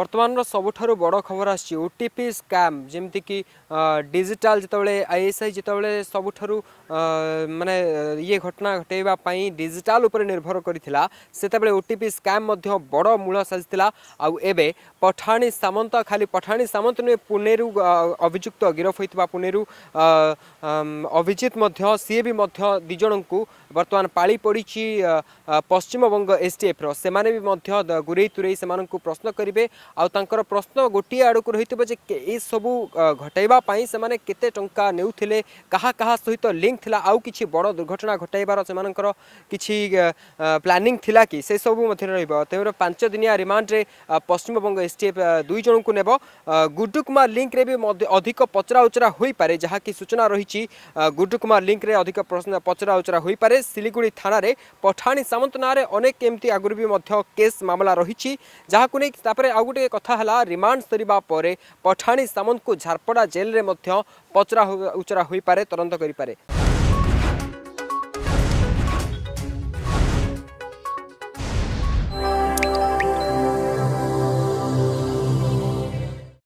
वर्तमान र सबुठु बड खबर आसपि स्क्याम्तिक डिजिटाल जेबे आइएसआई जतिबेला सबुठु म ये घटना घटापी डिजिटालिभर गरितेबे ओटिपि स्क्याम् बड मूल सा पठाणी सामंत खाली पठाणी सामन्त अभिजुक्त अभियुक्त गिरफे पुन अभिजित सिए दुईजना बर्तमान पा पश्चिमबङ्ग एसडिएफ र त्यो गुरै तुरै समाश्न आर प्रश्न गोटे आड़ को रही है सबू घटाई से केते टा ने क्या क्या सहित लिंक था आउ कि बड़ दुर्घटना घटाइबार से किसी प्लानिंग थिला कि से सबू तेणु पांच दिनिया रिमांड्रे पश्चिमबंग एस टी एफ दुई जन को नेब गुड्डू कुमार लिंक्रे भी अधिक पचरा उचरा हो पारे जहाँकि सूचना रही गुड्डू कुमार लिंक्रे अधिक पचरा उचरा हो पारे सिलीगुड़ी थाना पठाणी सामंत ना अनेक एमती आगुरी भी केस मामला रही जहाँ को नहीं तापर आउ गोटे ଗୋଟିଏ କଥା ହେଲା ରିମାଣ୍ଡ ସରିବା ପରେ ପଠାଣି ସାମନ୍ତଙ୍କୁ ଝାରପଡ଼ା ଜେଲ୍ରେ ମଧ୍ୟ ପଚରା ଉଚରା ହୋଇପାରେ ତଦନ୍ତ କରିପାରେ